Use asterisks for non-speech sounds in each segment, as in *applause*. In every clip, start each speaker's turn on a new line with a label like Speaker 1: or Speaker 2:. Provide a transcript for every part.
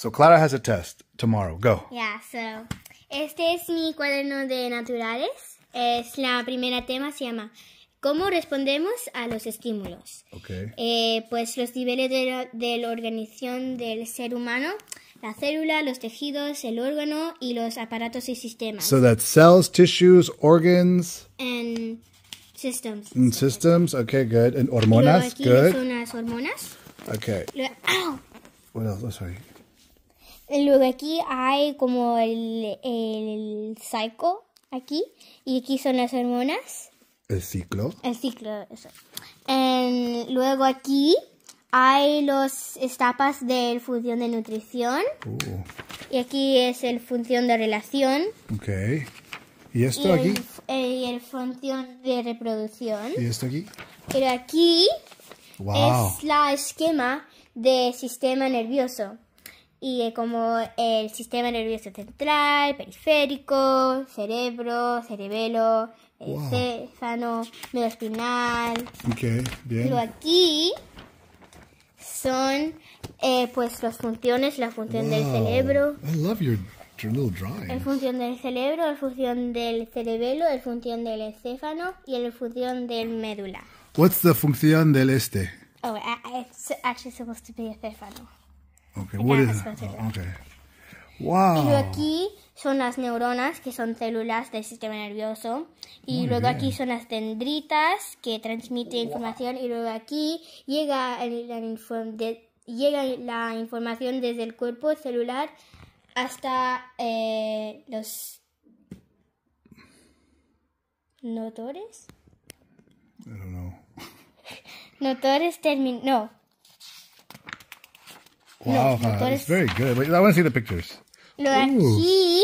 Speaker 1: So Clara has a test tomorrow. Go. Yeah, so este es mi cuaderno de naturales. Es la primera tema, se llama ¿Cómo respondemos a los estímulos? Okay. Eh, pues los niveles de la, de la organización del ser humano, la célula, los tejidos, el órgano y los aparatos y sistemas. So that cells, tissues, organs. And systems. And systems, okay, good. And hormonas, y luego aquí good. Son las hormonas. Okay. oh. What else? Oh, sorry. Luego aquí hay como el, el psycho aquí y aquí son las hormonas. El ciclo. El ciclo, eso. luego aquí hay las etapas de función de nutrición. Uh. Y aquí es el función de relación. Ok. ¿Y esto aquí? El, eh, y el función de reproducción. ¿Y esto aquí? Pero aquí es la esquema del sistema nervioso y eh, como el sistema nervioso central, periférico, cerebro, cerebelo, el céfano, espinal. Okay, bien. Pero aquí son eh, pues las funciones, la función del cerebro. I love your little El función del cerebro, la función del cerebelo, la función del céfano y la función del médula. What's the función del este? Oh, eh, it's actually supposed to be a céfano.
Speaker 2: Okay, what okay.
Speaker 1: Wow. Y aquí son las neuronas, que son células del sistema nervioso.
Speaker 2: Y luego aquí
Speaker 1: son las dendritas, que transmiten información. Y luego aquí llega, la, información desde el cuerpo celular hasta eh, los notores. *laughs* No don't notores No, Wow, It's very good. I want to see the pictures.
Speaker 2: Lo aquí.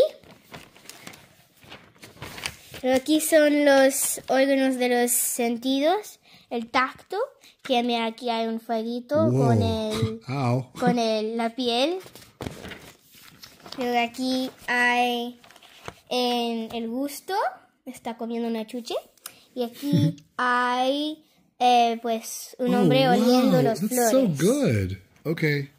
Speaker 1: aquí son los órganos de los sentidos. El tacto, que mira, aquí hay un fueguito con el. con el, la piel. Luego aquí hay en el gusto, está comiendo una chuche. Y aquí *laughs* hay eh, pues un hombre oh, oliendo los That's flores. So good. Okay.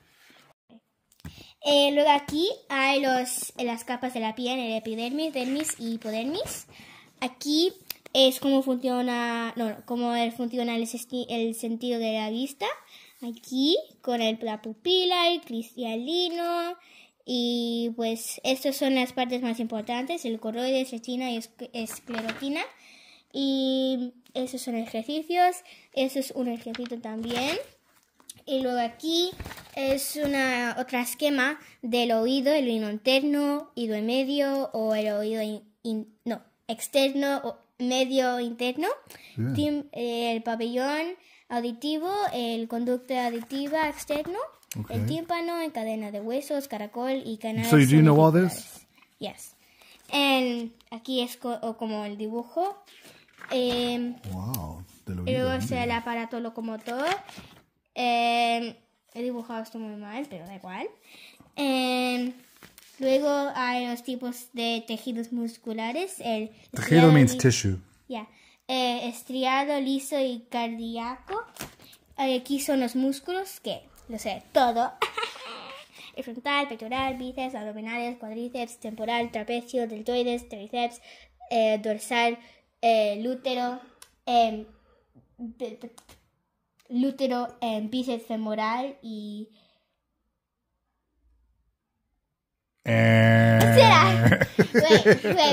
Speaker 1: Eh, luego aquí hay los, las capas de la piel, el epidermis, dermis y hipodermis. Aquí es cómo funciona, no, cómo funciona el, el sentido de la vista. Aquí con el, la pupila, el cristalino y pues estas son las partes más importantes, el coroides, retina y esclerotina. Y esos son ejercicios, eso es un ejercicio también. Y luego aquí es una, otra esquema del oído, el oído interno, oído en medio o el oído no, externo o medio interno, el pabellón auditivo, el conducto auditivo externo, el tímpano en cadena de huesos, caracol y canales. So you know all this? Yes. aquí es como el dibujo. Em, luego es el aparato locomotor, He dibujado esto muy mal, pero da igual. Em, luego hay los tipos de tejidos musculares. El
Speaker 2: Tejido means
Speaker 1: tissue. Eh, estriado, liso y cardíaco. Aquí son los músculos, que lo sé, todo. *laughs* el frontal, pectoral, bíceps, abdominales, cuádriceps, temporal, trapecio, deltoides, tríceps, eh, dorsal, eh, lútero, lútero en bíceps este femoral y... Eh... Será. bueno, *laughs* bueno.